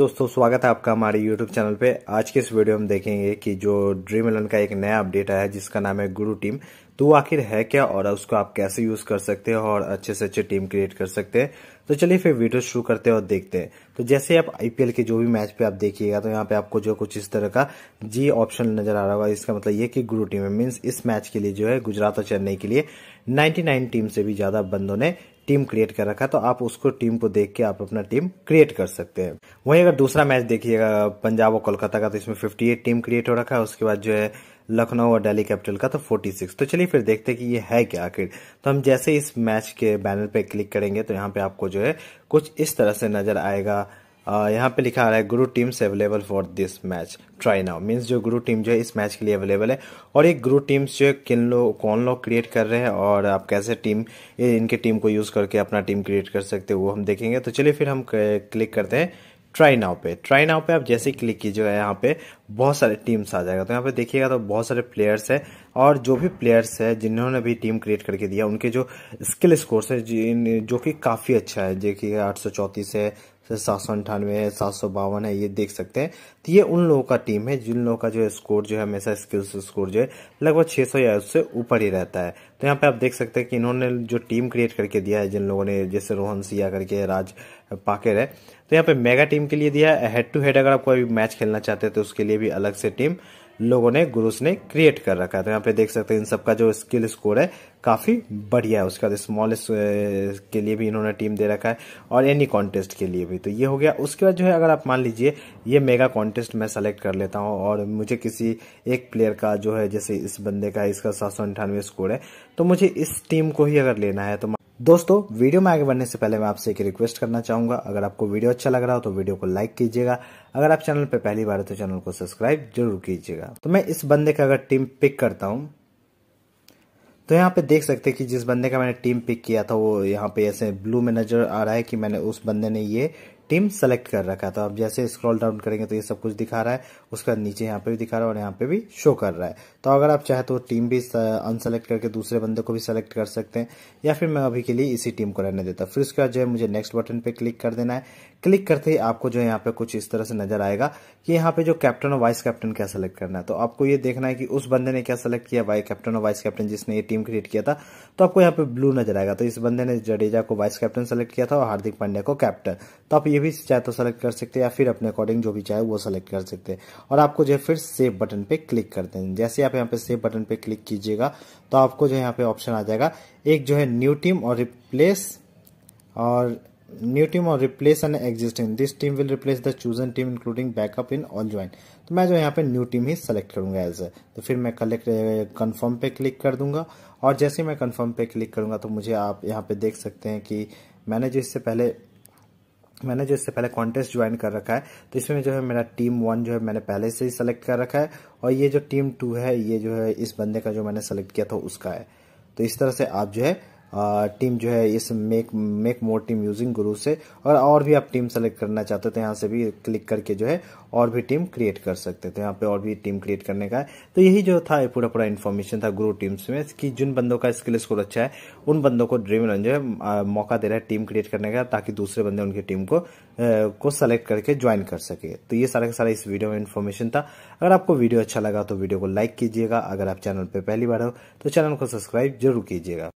दोस्तों स्वागत है आपका हमारे YouTube चैनल पे आज के इस वीडियो में देखेंगे कि जो ड्रीम इलेवन का एक नया अपडेट आया है जिसका नाम है गुरु टीम तो आखिर है क्या और उसको आप कैसे यूज कर सकते हैं और अच्छे से अच्छे टीम क्रिएट कर सकते हैं तो चलिए फिर वीडियो शुरू करते हैं और देखते हैं तो जैसे आप आईपीएल के जो भी मैच पे आप देखिएगा तो यहाँ पे आपको जो कुछ इस तरह का जी ऑप्शन नजर आ रहा होगा इसका मतलब ये कि गुरु टीम है मीन्स इस मैच के लिए जो है गुजरात और चेन्नई के लिए 99 टीम से भी ज्यादा बंदों ने टीम क्रिएट कर रखा है तो आप उसको टीम को देख के आप अपना टीम क्रिएट कर सकते हैं वहीं अगर दूसरा मैच देखिएगा पंजाब और कोलकाता का तो इसमें 58 टीम क्रिएट हो रखा है उसके बाद जो है लखनऊ और दिल्ली कैपिटल का तो 46 तो चलिए फिर देखते हैं कि ये है क्या आखिर तो हम जैसे इस मैच के बैनर पे क्लिक करेंगे तो यहाँ पे आपको जो है कुछ इस तरह से नजर आएगा यहाँ पे लिखा आ रहा है Guru teams available for this match try now means जो गुरु टीम जो है इस मैच के लिए अवेलेबल है और ये गुरु टीम्स जो है किन लोग कौन लोग क्रिएट कर रहे हैं और आप कैसे टीम इनके टीम को यूज़ करके अपना टीम क्रिएट कर सकते हो वो हम देखेंगे तो चलिए फिर हम क्लिक करते हैं ट्राई नाउ पे ट्राई नाउ पे आप जैसे ही क्लिक कीजिएगा यहाँ पे बहुत सारे टीम्स आ जाएगा तो यहाँ पे देखिएगा तो बहुत सारे प्लेयर्स है और जो भी प्लेयर्स है जिन्होंने भी टीम क्रिएट करके दिया उनके जो स्किल स्कोर्स अच्छा है जो कि काफ़ी अच्छा है जैसे आठ सौ चौंतीस है सात सौ अंठानवे है सात सौ बावन है ये देख सकते हैं तो ये उन लोगों का टीम है जिन लोगों का जो स्कोर जो है हमेशा स्किल्स स्कोर जो है लगभग सौ या उससे ऊपर ही रहता है तो यहाँ पे आप देख सकते हैं कि इन्होंने जो टीम क्रिएट करके दिया है जिन लोगों ने जैसे रोहन सिया करके राज पाकेर है तो यहाँ पे मेगा टीम के लिए दिया है हेड टू हेड अगर आप कोई मैच खेलना चाहते हैं तो उसके लिए भी अलग से टीम लोगों ने गुरुस ने क्रिएट कर रखा है तो यहाँ पे देख सकते हैं इन सबका जो स्किल स्कोर है काफ़ी बढ़िया है उसके बाद स्मॉल के लिए भी इन्होंने टीम दे रखा है और एनी कॉन्टेस्ट के लिए भी तो ये हो गया उसके बाद जो है अगर आप मान लीजिए ये मेगा कॉन्टेस्ट मैं सेलेक्ट कर लेता हूँ और मुझे किसी एक प्लेयर का जो है जैसे इस बंदे का इसका सात स्कोर है तो मुझे इस टीम को ही अगर लेना है तो दोस्तों वीडियो में आगे बढ़ने से पहले मैं आपसे एक रिक्वेस्ट करना चाहूंगा अगर आपको वीडियो अच्छा लग रहा हो तो वीडियो को लाइक कीजिएगा अगर आप चैनल पर पहली बार है तो चैनल को सब्सक्राइब जरूर कीजिएगा तो मैं इस बंदे का अगर टीम पिक करता हूं तो यहाँ पे देख सकते हैं कि जिस बंदे का मैंने टीम पिक किया था वो यहाँ पे ऐसे ब्लू में नजर आ रहा है कि मैंने उस बंदे ने ये टीम सेलेक्ट कर रखा है तो आप जैसे स्क्रॉल डाउन करेंगे तो ये सब कुछ दिखा रहा है उसका नीचे यहाँ पे भी दिखा रहा है और यहाँ पे भी शो कर रहा है तो अगर आप चाहे तो टीम भी अनसेलेक्ट करके दूसरे बंदे को भी सेलेक्ट कर सकते हैं या फिर मैं अभी के लिए इसी टीम को रहने देता फिर उसके बाद जो है मुझे नेक्स्ट बटन पे क्लिक कर देना है क्लिक करते ही आपको जो है यहाँ पे कुछ इस तरह से नजर आएगा कि यहाँ पे जो कैप्टन और वाइस कैप्टन क्या सेलेक्ट करना है तो आपको ये देखना है कि उस बंदे ने क्या सेलेक्ट किया वाइस कैप्टन और वाइस कैप्टन जिसने ये टीम क्रिएट किया था तो आपको यहाँ पे ब्लू नजर आएगा तो इस बंदे ने जडेजा को वाइस कैप्टन सेलेक्ट किया था और हार्दिक पांड्या को कैप्टन तो आप ये भी चाहे तो सेलेक्ट कर सकते हैं या फिर अपने अकॉर्डिंग जो भी चाहे वो सेलेक्ट कर सकते हैं और आपको जो है फिर सेव बटन पे क्लिक कर हैं जैसे आप यहाँ पे सेव बटन पे क्लिक कीजिएगा तो आपको जो है यहाँ पे ऑप्शन आ जाएगा एक जो है न्यू टीम और रिप्लेस और न्यू टीम और replace an existing this team will replace the chosen team including backup in all join तो मैं जो यहाँ पे न्यू टीम ही सेलेक्ट करूंगा एज ए तो फिर मैं कलेक्ट कन्फर्म पे क्लिक कर दूंगा और जैसे मैं कन्फर्म पे क्लिक करूंगा तो मुझे आप यहाँ पे देख सकते हैं कि मैंने जो इससे पहले मैंने जो इससे पहले कॉन्टेस्ट ज्वाइन कर रखा है तो इसमें जो है मेरा टीम वन जो है मैंने पहले से ही सेलेक्ट कर रखा है और ये जो टीम टू है ये जो है इस बंदे का जो मैंने सेलेक्ट किया था उसका है तो इस तरह से आप जो है टीम जो है इस make make more team using Guru से और और भी आप टीम सेलेक्ट करना चाहते हो तो यहाँ से भी क्लिक करके जो है और भी टीम क्रिएट कर सकते थे यहाँ पे और भी टीम क्रिएट करने का है तो यही जो था पूरा पूरा इन्फॉर्मेशन था गुरु टीम्स में कि जिन बंदों का स्किल स्कोर अच्छा है उन बंदों को ड्रीम रन जो है मौका दे रहा है टीम क्रिएट करने का ताकि दूसरे बंदे उनकी टीम को को सेलेक्ट करके ज्वाइन कर सके तो ये सारा का सारा इस वीडियो में इन्फॉर्मेशन था अगर आपको वीडियो अच्छा लगा तो वीडियो को लाइक कीजिएगा अगर आप चैनल पर पहली बार हो तो चैनल को सब्सक्राइब जरूर कीजिएगा